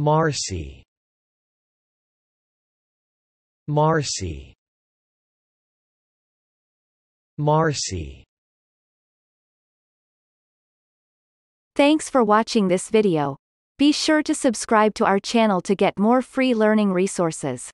Marcy Marcy Marcy Thanks for watching this video. Be sure to subscribe to our channel to get more free learning resources.